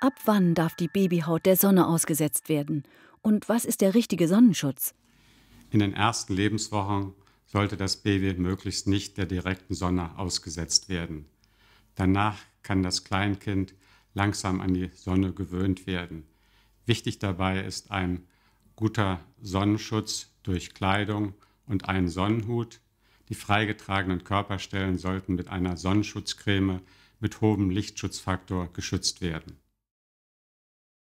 Ab wann darf die Babyhaut der Sonne ausgesetzt werden? Und was ist der richtige Sonnenschutz? In den ersten Lebenswochen sollte das Baby möglichst nicht der direkten Sonne ausgesetzt werden. Danach kann das Kleinkind langsam an die Sonne gewöhnt werden. Wichtig dabei ist ein guter Sonnenschutz durch Kleidung und einen Sonnenhut. Die freigetragenen Körperstellen sollten mit einer Sonnenschutzcreme mit hohem Lichtschutzfaktor geschützt werden.